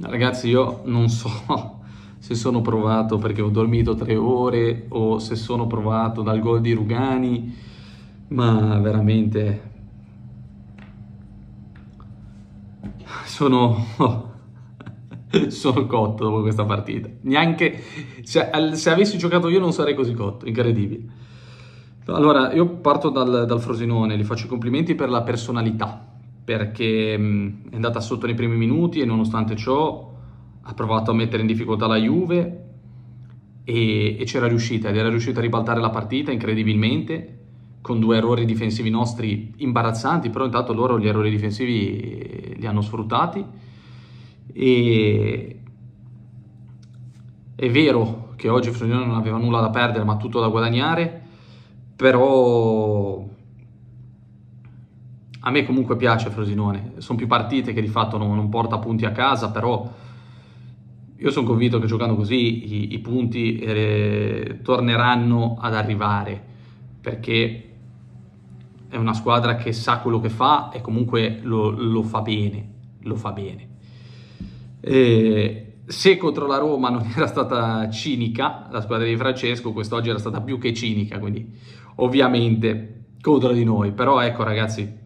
Ragazzi, io non so se sono provato perché ho dormito tre ore o se sono provato dal gol di Rugani, ma veramente sono, sono cotto dopo questa partita. Neanche se, se, avessi giocato io non sarei così cotto, incredibile. Allora, io parto dal, dal Frosinone, gli faccio i complimenti per la personalità perché mm, è andata sotto nei primi minuti e nonostante ciò ha provato a mettere in difficoltà la Juve e, e c'era riuscita ed era riuscita a ribaltare la partita incredibilmente con due errori difensivi nostri imbarazzanti, però intanto loro gli errori difensivi eh, li hanno sfruttati e è vero che oggi Frosinone non aveva nulla da perdere ma tutto da guadagnare, però a me comunque piace Frosinone, sono più partite che di fatto non, non porta punti a casa, però io sono convinto che giocando così i, i punti eh, torneranno ad arrivare, perché è una squadra che sa quello che fa e comunque lo, lo fa bene, lo fa bene. E eh, se contro la Roma non era stata cinica, la squadra di Francesco quest'oggi era stata più che cinica, quindi ovviamente contro di noi, però ecco ragazzi,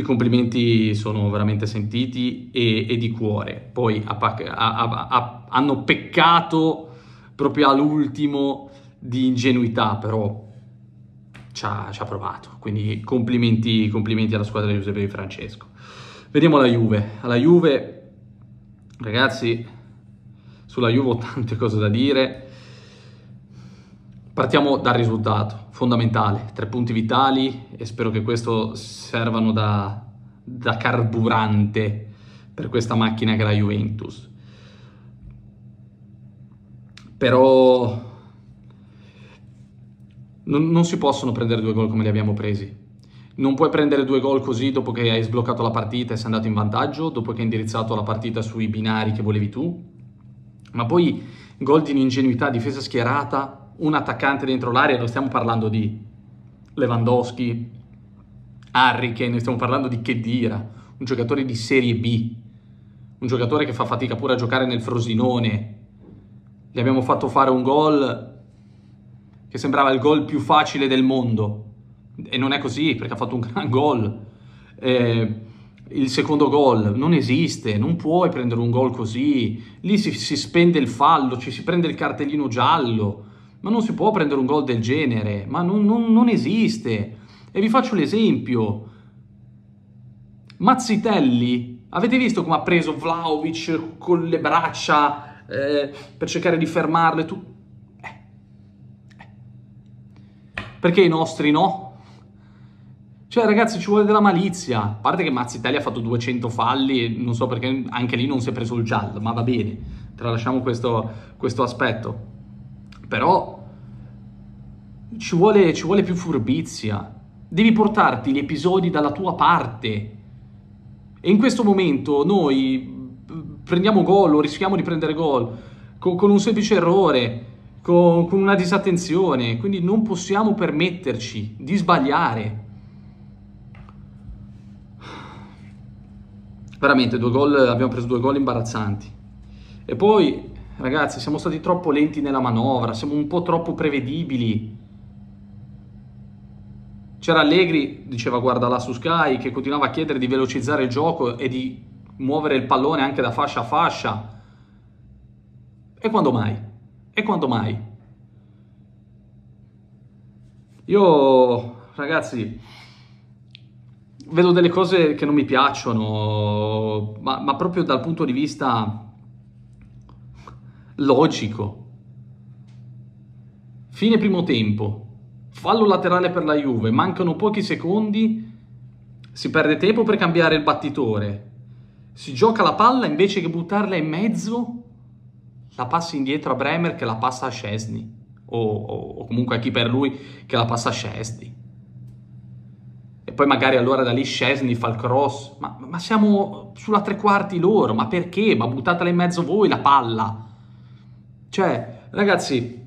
i complimenti sono veramente sentiti e, e di cuore. Poi a, a, a, hanno peccato proprio all'ultimo di ingenuità, però ci ha, ci ha provato. Quindi complimenti, complimenti, alla squadra di Giuseppe Di Francesco. Vediamo la Juve. Alla Juve, ragazzi, sulla Juve ho tante cose da dire. Partiamo dal risultato, fondamentale, tre punti vitali e spero che questo servano da, da carburante per questa macchina che è la Juventus. Però non, non si possono prendere due gol come li abbiamo presi. Non puoi prendere due gol così dopo che hai sbloccato la partita e sei andato in vantaggio, dopo che hai indirizzato la partita sui binari che volevi tu. Ma poi gol di ingenuità, difesa schierata, un attaccante dentro l'area, non stiamo parlando di Lewandowski, Harry stiamo parlando di Kedira, un giocatore di Serie B, un giocatore che fa fatica pure a giocare nel Frosinone. Gli abbiamo fatto fare un gol che sembrava il gol più facile del mondo. E non è così, perché ha fatto un gran gol. Eh, il secondo gol non esiste, non puoi prendere un gol così. Lì si, si spende il fallo, ci si prende il cartellino giallo ma non si può prendere un gol del genere, ma non, non, non esiste. E vi faccio l'esempio. Mazzitelli, avete visto come ha preso Vlaovic con le braccia eh, per cercare di fermarle? Tu... Eh. Eh. Perché i nostri no? Cioè, ragazzi, ci vuole della malizia. A parte che Mazzitelli ha fatto 200 falli, non so perché anche lì non si è preso il giallo, ma va bene. Tralasciamo questo, questo aspetto. Però ci vuole, ci vuole più furbizia. Devi portarti gli episodi dalla tua parte. E in questo momento noi prendiamo gol o rischiamo di prendere gol con, con un semplice errore, con, con una disattenzione. Quindi non possiamo permetterci di sbagliare. Veramente, due gol, abbiamo preso due gol imbarazzanti. E poi Ragazzi, siamo stati troppo lenti nella manovra, siamo un po' troppo prevedibili. C'era Allegri, diceva guarda là su Sky, che continuava a chiedere di velocizzare il gioco e di muovere il pallone anche da fascia a fascia. E quando mai? E quando mai? Io, ragazzi, vedo delle cose che non mi piacciono, ma, ma proprio dal punto di vista logico. Fine primo tempo, fallo laterale per la Juve, mancano pochi secondi, si perde tempo per cambiare il battitore, si gioca la palla invece che buttarla in mezzo, la passa indietro a Bremer che la passa a Scesni, o, o, o comunque a chi per lui che la passa a Scesni. E poi magari allora da lì Scesni fa il cross, ma, ma siamo sulla tre quarti loro, ma perché? Ma buttatela in mezzo voi la palla! Cioè, ragazzi,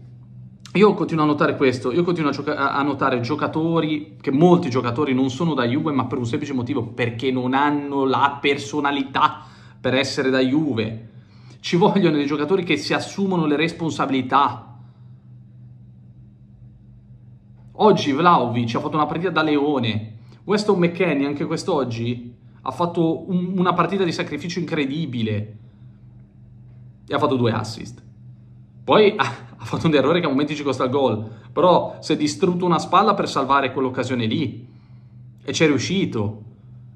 io continuo a notare questo, io continuo a, gioca- a, notare giocatori, che molti giocatori non sono da Juve, ma per un semplice motivo, perché non hanno la personalità per essere da Juve. Ci vogliono dei giocatori che si assumono le responsabilità. Oggi Vlaovic ha fatto una partita da leone. Weston McKennie, anche quest'oggi, ha fatto un- una partita di sacrificio incredibile. E ha fatto due assist. Poi ha, ha fatto un errore che a momenti ci costa il gol, però si è distrutto una spalla per salvare quell'occasione lì e c'è riuscito.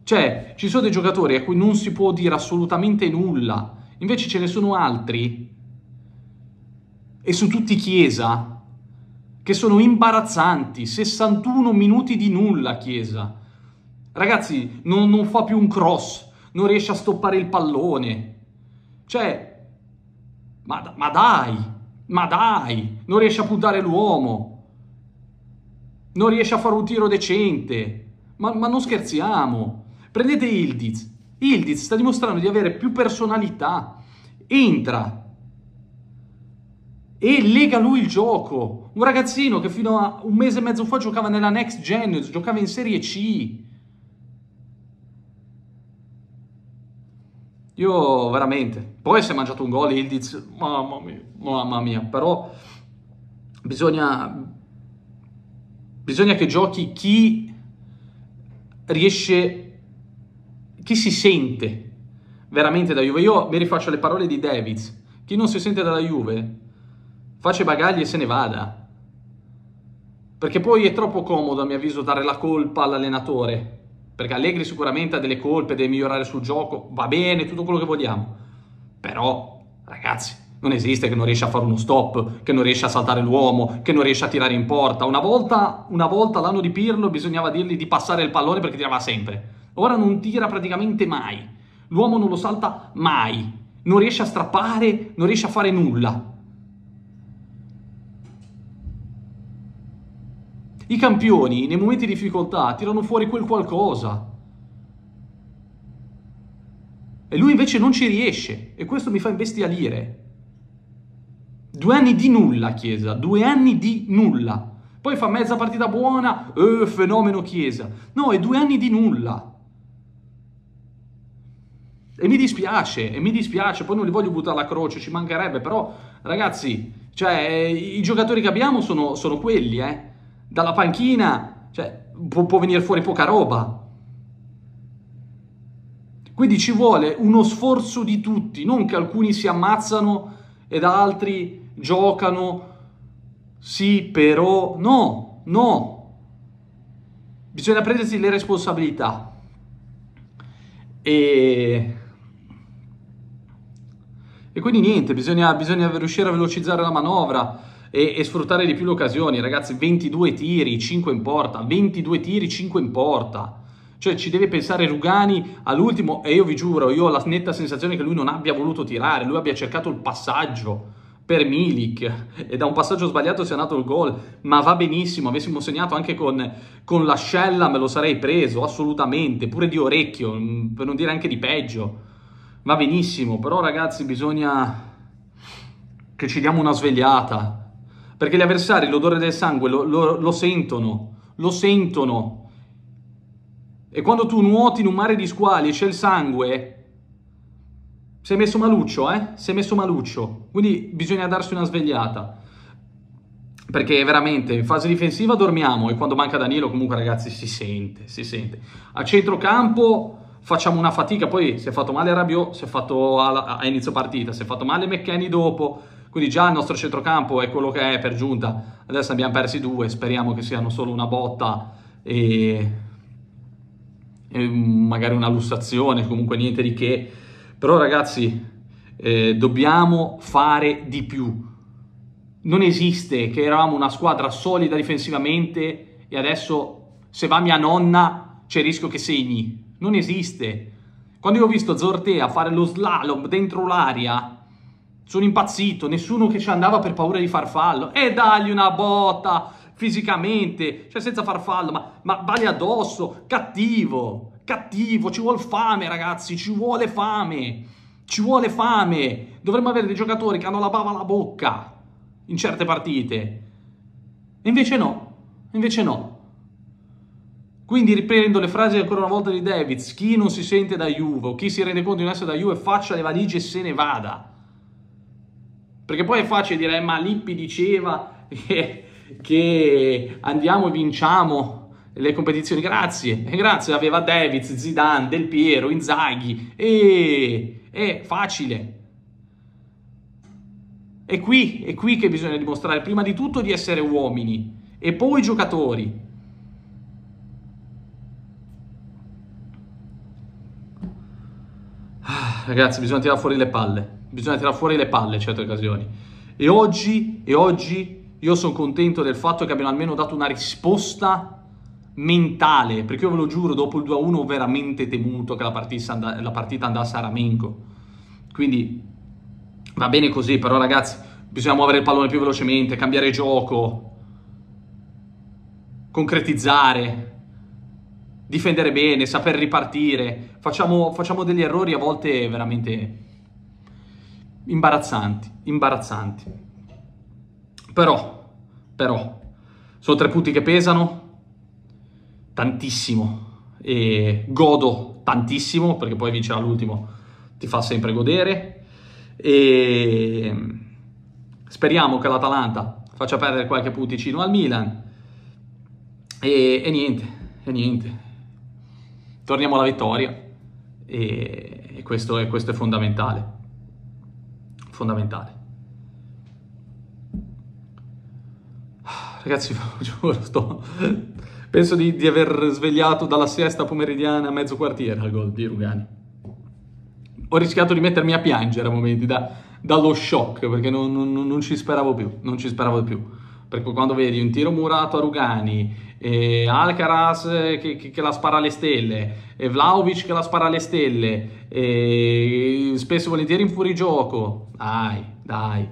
Cioè, ci sono dei giocatori a cui non si può dire assolutamente nulla, invece ce ne sono altri, e su tutti Chiesa, che sono imbarazzanti, 61 minuti di nulla Chiesa. Ragazzi, non, non fa più un cross, non riesce a stoppare il pallone. Cioè, ma, ma dai! Ma dai, non riesce a puntare l'uomo, non riesce a fare un tiro decente. Ma, ma non scherziamo. Prendete Ildiz. Ildiz sta dimostrando di avere più personalità. Entra e lega lui il gioco. Un ragazzino che fino a un mese e mezzo fa giocava nella next gen, giocava in Serie C. Io veramente. Poi si è mangiato un gol Ildiz, mamma mia, mamma mia. Però bisogna, bisogna che giochi chi riesce, chi si sente veramente da Juve. Io mi rifaccio le parole di Davids. Chi non si sente dalla Juve, faccia i bagagli e se ne vada. Perché poi è troppo comodo, a mio avviso, dare la colpa all'allenatore perché Allegri sicuramente ha delle colpe, deve migliorare sul gioco, va bene, tutto quello che vogliamo, però ragazzi non esiste che non riesce a fare uno stop, che non riesce a saltare l'uomo, che non riesce a tirare in porta. Una volta, una volta l'anno di Pirlo bisognava dirgli di passare il pallone perché tirava sempre. Ora non tira praticamente mai. L'uomo non lo salta mai. Non riesce a strappare, non riesce a fare nulla. I campioni nei momenti di difficoltà tirano fuori quel qualcosa. E lui invece non ci riesce e questo mi fa imbestialire. Due anni di nulla, Chiesa, due anni di nulla. Poi fa mezza partita buona, eh, fenomeno Chiesa. No, è due anni di nulla. E mi dispiace, e mi dispiace, poi non li voglio buttare la croce, ci mancherebbe, però ragazzi, cioè, i giocatori che abbiamo sono, sono quelli, eh dalla panchina, cioè può, può venire fuori poca roba. Quindi ci vuole uno sforzo di tutti, non che alcuni si ammazzano ed altri giocano, sì però, no, no. Bisogna prendersi le responsabilità. E... e, quindi niente, bisogna, bisogna riuscire a velocizzare la manovra e, e, sfruttare di più le occasioni. Ragazzi, 22 tiri, 5 in porta, 22 tiri, 5 in porta. Cioè ci deve pensare Rugani all'ultimo e io vi giuro, io ho la netta sensazione che lui non abbia voluto tirare, lui abbia cercato il passaggio per Milik e da un passaggio sbagliato si è andato il gol, ma va benissimo, avessimo segnato anche con, con l'ascella me lo sarei preso, assolutamente, pure di orecchio, mm, per non dire anche di peggio, va benissimo, però ragazzi bisogna che ci diamo una svegliata, perché gli avversari l'odore del sangue lo, lo, lo sentono, lo sentono. E quando tu nuoti in un mare di squali e c'è il sangue, si è messo maluccio, eh? Si è messo maluccio. Quindi bisogna darsi una svegliata. Perché veramente in fase difensiva dormiamo e quando manca Danilo comunque ragazzi si sente, si sente. A centrocampo facciamo una fatica, poi si è fatto male a Rabiot, si è fatto a, a inizio partita, si è fatto male McKenny dopo, quindi già il nostro centrocampo è quello che è per giunta. Adesso abbiamo persi due, speriamo che siano solo una botta e, e magari una lussazione, comunque niente di che. Però ragazzi, eh, dobbiamo fare di più. Non esiste che eravamo una squadra solida difensivamente e adesso se va mia nonna c'è il rischio che segni. Non esiste. Quando io ho visto Zortea fare lo slalom dentro l'aria sono impazzito, nessuno che ci andava per paura di far fallo. E dagli una botta fisicamente, cioè senza far fallo, ma, ma vale addosso, cattivo, cattivo, ci vuole fame ragazzi, ci vuole fame, ci vuole fame. Dovremmo avere dei giocatori che hanno la bava alla bocca in certe partite. E invece no, invece no. Quindi riprendo le frasi ancora una volta di Davids, chi non si sente da Juve o chi si rende conto di non essere da Juve faccia le valigie e se ne vada. Perché poi è facile dire, eh, ma Lippi diceva che, che andiamo e vinciamo le competizioni, grazie, eh, grazie, aveva Davids, Zidane, Del Piero, Inzaghi, e è facile. È qui, è qui che bisogna dimostrare prima di tutto di essere uomini e poi giocatori. Ah, ragazzi, bisogna tirare fuori le palle bisogna tirare fuori le palle in certe occasioni. E oggi, e oggi io sono contento del fatto che abbiano almeno dato una risposta mentale, perché io ve lo giuro, dopo il 2-1 ho veramente temuto che la partita, and- la partita andasse a Ramenco. Quindi va bene così, però ragazzi, bisogna muovere il pallone più velocemente, cambiare gioco, concretizzare, difendere bene, saper ripartire. Facciamo, facciamo degli errori a volte veramente imbarazzanti, imbarazzanti. Però, però, sono tre punti che pesano tantissimo e godo tantissimo perché poi vincere all'ultimo ti fa sempre godere e ehm, speriamo che l'Atalanta faccia perdere qualche punticino al Milan e, e niente, e niente. Torniamo alla vittoria e, e questo, questo è fondamentale fondamentale. Ragazzi, giuro, sto... penso di, di, aver svegliato dalla siesta pomeridiana mezzo quartiere al gol di Rugani. Ho rischiato di mettermi a piangere a momenti da, dallo shock perché non, non, non ci speravo più, non ci speravo più perché quando vedi un tiro murato a Rugani, eh, Alcaraz che, che, che, la spara alle stelle, eh, Vlaovic che la spara alle stelle, eh, spesso e volentieri in fuorigioco, dai, dai.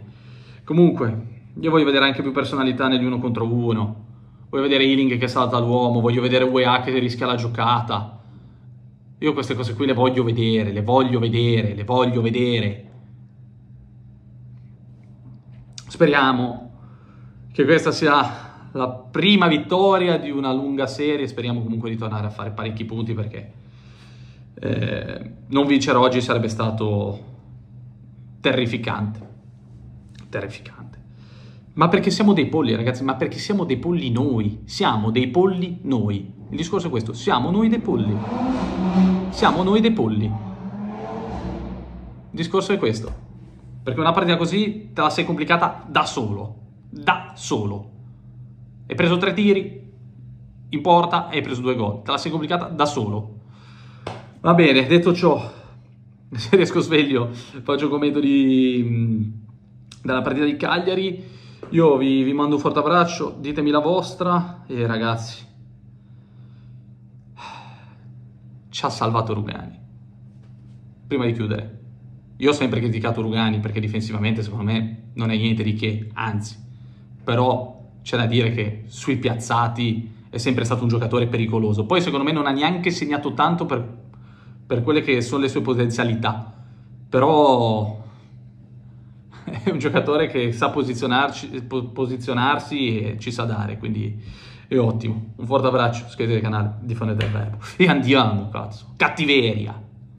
Comunque, io voglio vedere anche più personalità negli uno contro uno, voglio vedere Healing che salta l'uomo, voglio vedere UEA che rischia la giocata. Io queste cose qui le voglio vedere, le voglio vedere, le voglio vedere. Speriamo che questa sia la prima vittoria di una lunga serie. Speriamo comunque di tornare a fare parecchi punti perché eh, non vincere oggi sarebbe stato terrificante. Terrificante. Ma perché siamo dei polli, ragazzi? Ma perché siamo dei polli noi? Siamo dei polli noi. Il discorso è questo, siamo noi dei polli. Siamo noi dei polli. Il discorso è questo. Perché una partita così te la sei complicata da solo da solo. Hai preso tre tiri in porta e hai preso due gol. Te la sei complicata da solo. Va bene, detto ciò, se riesco sveglio faccio un commento di, della partita di Cagliari. Io vi, vi mando un forte abbraccio, ditemi la vostra e ragazzi, ci ha salvato Rugani. Prima di chiudere, io ho sempre criticato Rugani perché difensivamente secondo me non è niente di che, anzi però c'è da dire che sui piazzati è sempre stato un giocatore pericoloso. Poi secondo me non ha neanche segnato tanto per, per quelle che sono le sue potenzialità, però è un giocatore che sa posizionarsi e ci sa dare, quindi è ottimo. Un forte abbraccio, iscrivetevi al canale, diffondete del verbo. E andiamo, cazzo. Cattiveria!